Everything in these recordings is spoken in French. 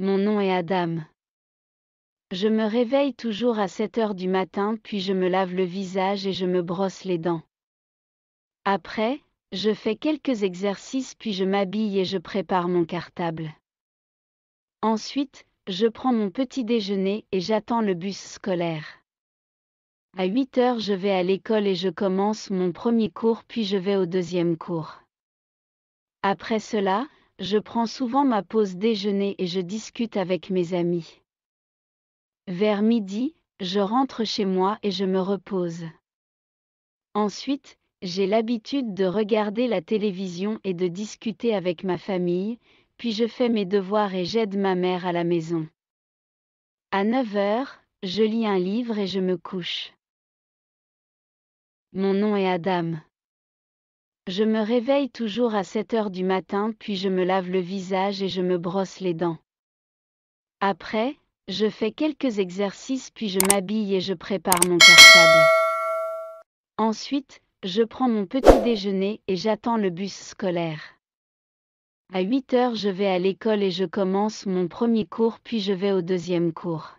mon nom est Adam. Je me réveille toujours à 7 heures du matin puis je me lave le visage et je me brosse les dents. Après, je fais quelques exercices puis je m'habille et je prépare mon cartable. Ensuite, je prends mon petit déjeuner et j'attends le bus scolaire. À 8 heures je vais à l'école et je commence mon premier cours puis je vais au deuxième cours. Après cela, je prends souvent ma pause déjeuner et je discute avec mes amis. Vers midi, je rentre chez moi et je me repose. Ensuite, j'ai l'habitude de regarder la télévision et de discuter avec ma famille, puis je fais mes devoirs et j'aide ma mère à la maison. À 9 heures, je lis un livre et je me couche. Mon nom est Adam. Je me réveille toujours à 7 heures du matin puis je me lave le visage et je me brosse les dents. Après, je fais quelques exercices puis je m'habille et je prépare mon cartable. Ensuite, je prends mon petit déjeuner et j'attends le bus scolaire. À 8 heures, je vais à l'école et je commence mon premier cours puis je vais au deuxième cours.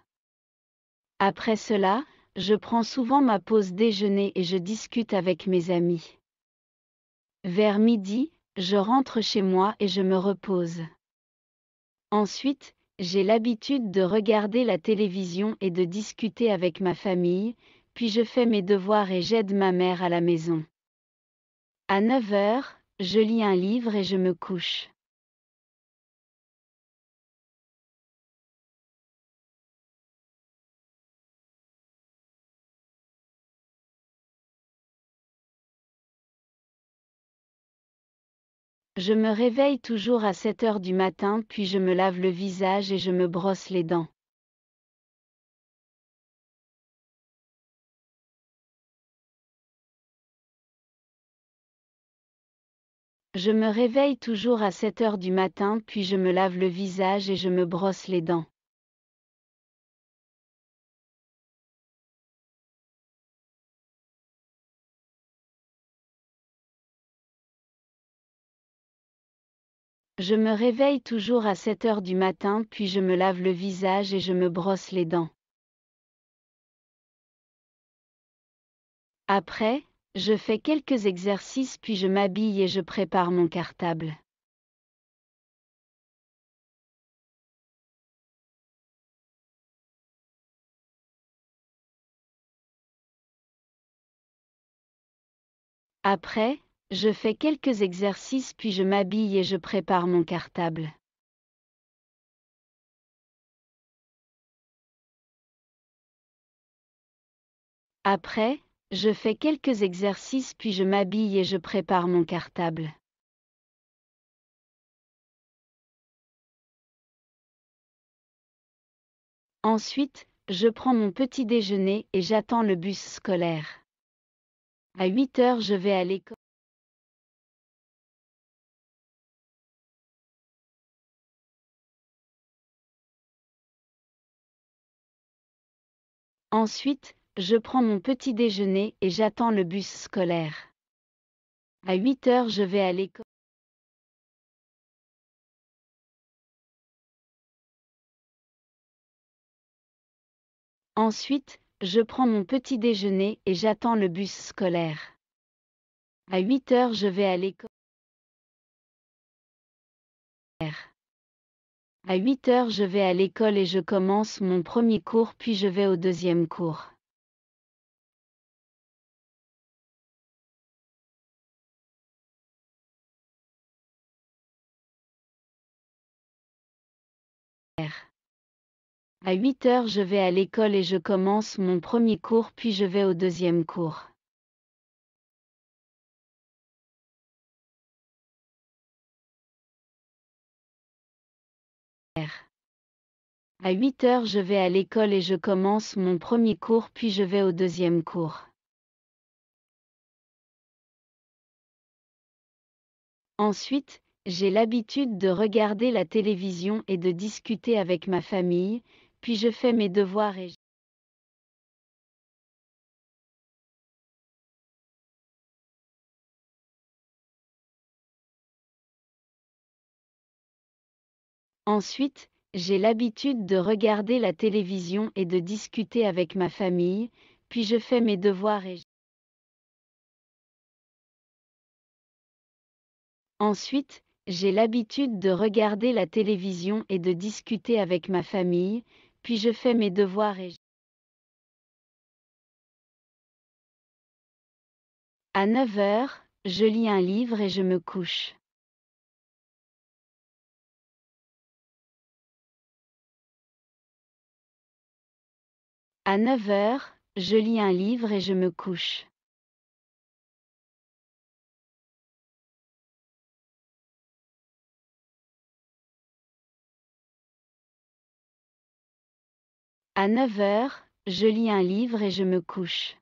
Après cela, je prends souvent ma pause déjeuner et je discute avec mes amis. Vers midi, je rentre chez moi et je me repose. Ensuite, j'ai l'habitude de regarder la télévision et de discuter avec ma famille, puis je fais mes devoirs et j'aide ma mère à la maison. À 9 heures, je lis un livre et je me couche. Je me réveille toujours à 7 heures du matin puis je me lave le visage et je me brosse les dents. Je me réveille toujours à 7 heures du matin puis je me lave le visage et je me brosse les dents. Je me réveille toujours à 7 heures du matin puis je me lave le visage et je me brosse les dents. Après, je fais quelques exercices puis je m'habille et je prépare mon cartable. Après, je fais quelques exercices puis je m'habille et je prépare mon cartable. Après, je fais quelques exercices puis je m'habille et je prépare mon cartable. Ensuite, je prends mon petit déjeuner et j'attends le bus scolaire. À 8 heures, je vais à l'école. Ensuite, je prends mon petit déjeuner et j'attends le bus scolaire. À 8 heures, je vais à l'école. Ensuite, je prends mon petit déjeuner et j'attends le bus scolaire. À 8 heures, je vais à l'école. À 8 heures je vais à l'école et je commence mon premier cours puis je vais au deuxième cours. À 8 heures je vais à l'école et je commence mon premier cours puis je vais au deuxième cours. À 8 heures, je vais à l'école et je commence mon premier cours, puis je vais au deuxième cours. Ensuite, j'ai l'habitude de regarder la télévision et de discuter avec ma famille, puis je fais mes devoirs et Ensuite, j'ai l'habitude de regarder la télévision et de discuter avec ma famille, puis je fais mes devoirs et Ensuite, j'ai l'habitude de regarder la télévision et de discuter avec ma famille, puis je fais mes devoirs et À 9 h je lis un livre et je me couche. À 9 heures, je lis un livre et je me couche. À 9 heures, je lis un livre et je me couche.